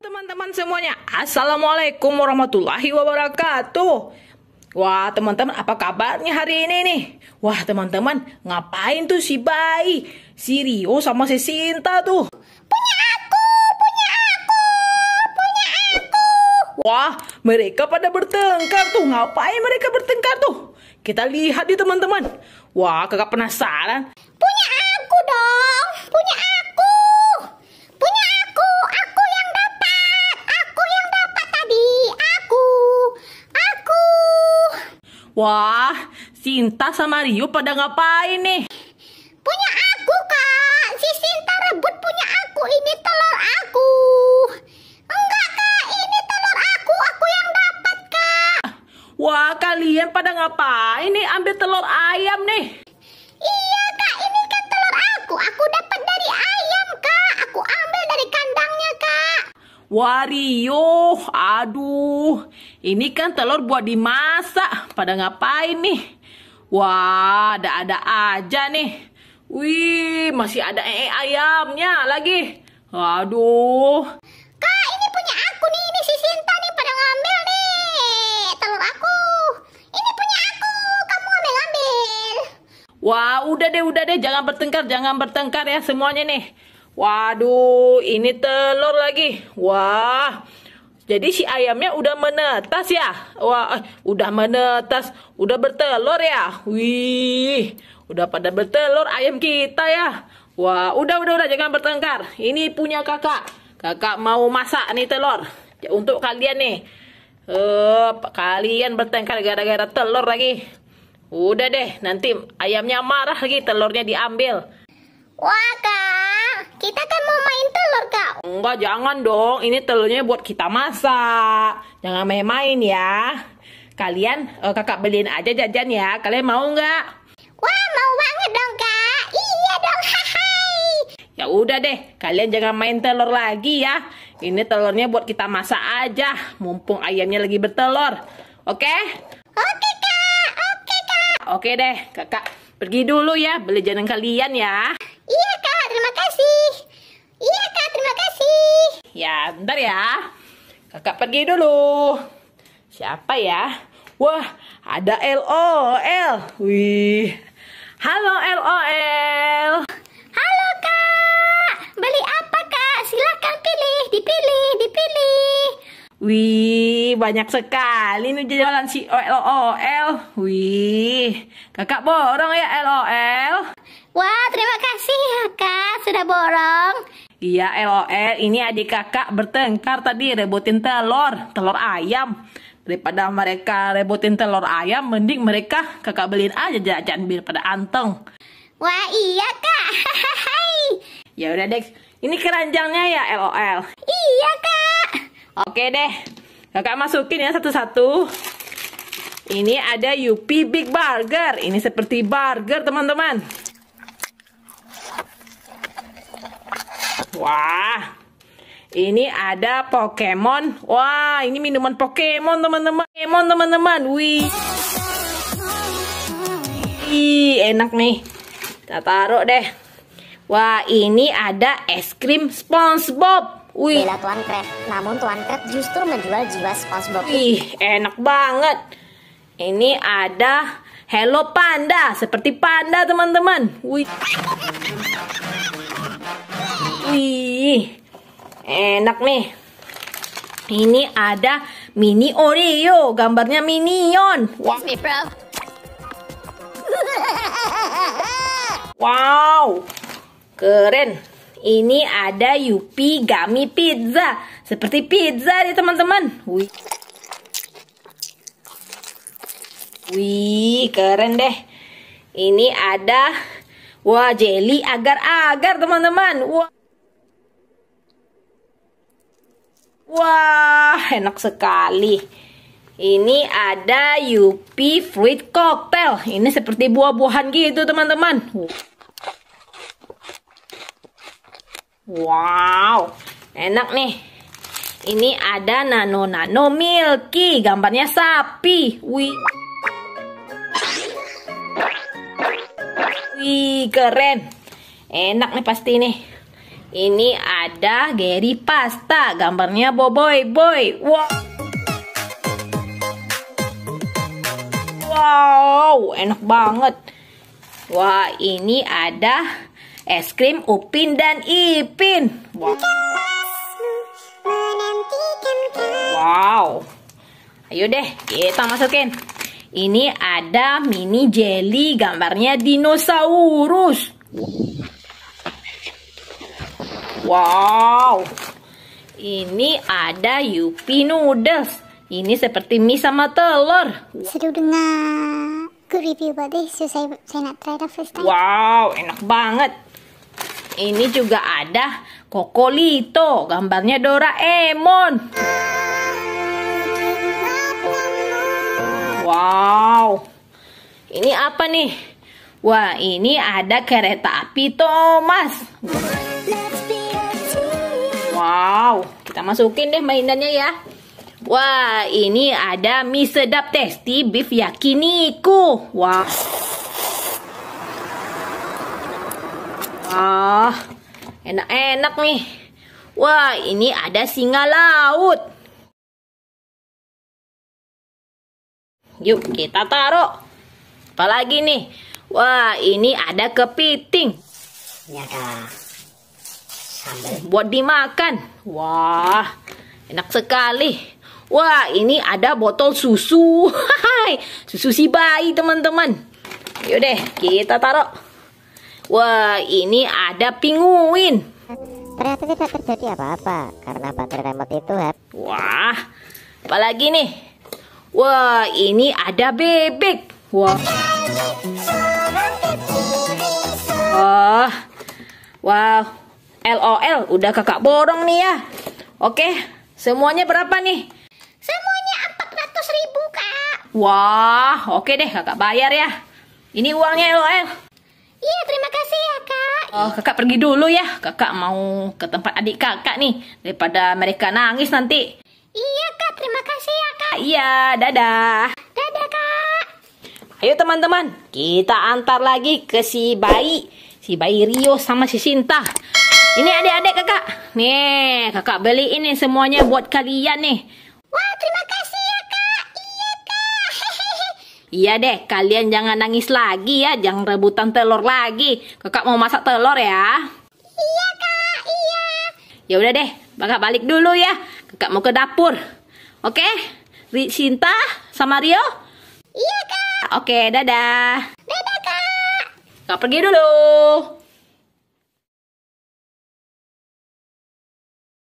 Teman-teman semuanya, Assalamualaikum warahmatullahi wabarakatuh Wah teman-teman apa kabarnya hari ini nih? Wah teman-teman ngapain tuh si bayi? Si Rio sama si Sinta tuh Punya aku, punya aku, punya aku Wah mereka pada bertengkar tuh Ngapain mereka bertengkar tuh? Kita lihat di teman-teman Wah kakak penasaran Wah, Sinta sama Rio pada ngapain nih? Punya aku, Kak. Si Sinta rebut punya aku. Ini telur aku. Enggak, Kak. Ini telur aku. Aku yang dapat, Kak. Wah, kalian pada ngapain nih ambil telur ayam nih? Wario, aduh, ini kan telur buat dimasak. Pada ngapain nih? Wah, ada-ada aja nih. Wih, masih ada ee ayamnya lagi. Aduh. Kak, ini punya aku nih. Ini si Sinta nih pada ngambil nih telur aku. Ini punya aku. Kamu ngambil-ngambil. Wah, udah deh, udah deh. Jangan bertengkar, jangan bertengkar ya semuanya nih. Waduh, ini telur lagi. Wah, jadi si ayamnya udah menetas ya? Wah, eh, udah menetas, udah bertelur ya? Wih, udah pada bertelur ayam kita ya. Wah, udah udah udah jangan bertengkar. Ini punya kakak. Kakak mau masak nih telur. untuk kalian nih. Eh, kalian bertengkar gara-gara telur lagi. Udah deh, nanti ayamnya marah lagi telurnya diambil. Wah, kak. Kita kan mau main telur kak. Enggak, jangan dong. Ini telurnya buat kita masak. Jangan main-main ya. Kalian, uh, kakak beliin aja jajan ya. Kalian mau nggak? Wah, mau banget dong kak. Iya dong, hai. Ya udah deh, kalian jangan main telur lagi ya. Ini telurnya buat kita masak aja. Mumpung ayamnya lagi bertelur. Oke? Oke kak, oke kak. Oke deh, kakak pergi dulu ya. Beli jajan kalian ya. Iya kak, terima kasih. Iya kak, terima kasih. Ya, bentar ya. Kakak pergi dulu. Siapa ya? Wah, ada LOL. Wih. Halo LOL. Halo kak. Beli apa kak? Silahkan pilih, dipilih, dipilih. Wih, banyak sekali nih jualan si LOL. Wih, kakak borong ya LOL. Wah, terima kasih ya kak, sudah borong. Iya, LOL, ini adik kakak bertengkar tadi rebutin telur, telur ayam. Daripada mereka rebutin telur ayam, mending mereka kakak beliin aja jajan biar pada anteng. Wah, iya kak. ya udah Dex, ini keranjangnya ya LOL. Iya kak. Oke deh, kakak masukin ya satu-satu. Ini ada Yupi Big Burger. Ini seperti burger teman-teman. Wah, ini ada Pokemon. Wah, ini minuman Pokemon, teman-teman. Pokemon, teman-teman. Wih. Ih, enak nih. Kita taruh deh. Wah, ini ada es krim SpongeBob. Wih. Bela Tuan Crab. Namun Tuan Crab justru menjual jiwa SpongeBob. Ih, enak banget. Ini ada Hello Panda, seperti panda teman-teman. Wih. Wih, enak nih. Ini ada mini Oreo, gambarnya minion. Wow. wow, keren. Ini ada Yupi Gami Pizza, seperti pizza nih teman-teman. Wih. Wih, keren deh. Ini ada wah jelly agar-agar teman-teman. Wah. Wah, enak sekali. Ini ada Yupi Fruit Cocktail. Ini seperti buah-buahan gitu, teman-teman. Wow, enak nih. Ini ada Nano Nano Milky, gambarnya sapi. Wih. Wih, keren. Enak nih pasti nih. Ini ada Gary Pasta, gambarnya Boboy Boy. Wow. Wow, enak banget. Wah, ini ada es krim Upin dan Ipin. Wow. wow. Ayo deh, kita masukin. Ini ada mini jelly gambarnya dinosaurus. Wow. Wow, ini ada Yupi Noodles. Ini seperti mie sama telur. Seru dengan review deh so saya, saya nak try the first time. Wow, enak banget. Ini juga ada Kokolito, gambarnya Doraemon. Wow, ini apa nih? Wah, ini ada kereta api Thomas. Let's Wow, kita masukin deh mainannya ya. Wah, ini ada mie sedap tasty beef yakiniku. Wah. Wah, enak-enak nih. Wah, ini ada singa laut. Yuk, kita taruh. Apalagi nih? Wah, ini ada kepiting. Ya, buat dimakan. Wah, enak sekali. Wah, ini ada botol susu. susu si bayi, teman-teman. Yaudah, kita taruh. Wah, ini ada pinguin. Ternyata tidak terjadi apa-apa karena baterai remote itu Hap. Wah, apalagi nih? Wah, ini ada bebek. Wah. Wah. Wow, LOL, udah kakak borong nih ya. Oke, semuanya berapa nih? Semuanya 400 ribu, Kak. Wah, oke deh kakak bayar ya. Ini uangnya LOL. Iya, terima kasih ya, Kak. Oh, kakak pergi dulu ya. Kakak mau ke tempat adik kakak nih. Daripada mereka nangis nanti. Iya, Kak. Terima kasih ya, Kak. Iya, dadah. Dadah, Kak. Ayo, teman-teman. Kita antar lagi ke si bayi. Si bayi Rio sama si Sinta. Ini adik-adik kakak. Nih, kakak beli ini semuanya buat kalian nih. Wah, terima kasih ya kak. Iya kak. Iya deh, kalian jangan nangis lagi ya. Jangan rebutan telur lagi. Kakak mau masak telur ya. Iya kak, iya. Ya udah deh, kakak balik dulu ya. Kakak mau ke dapur. Oke? Sinta sama Rio? Iya kak. Oke, dadah. Dadah kak. Kak pergi dulu.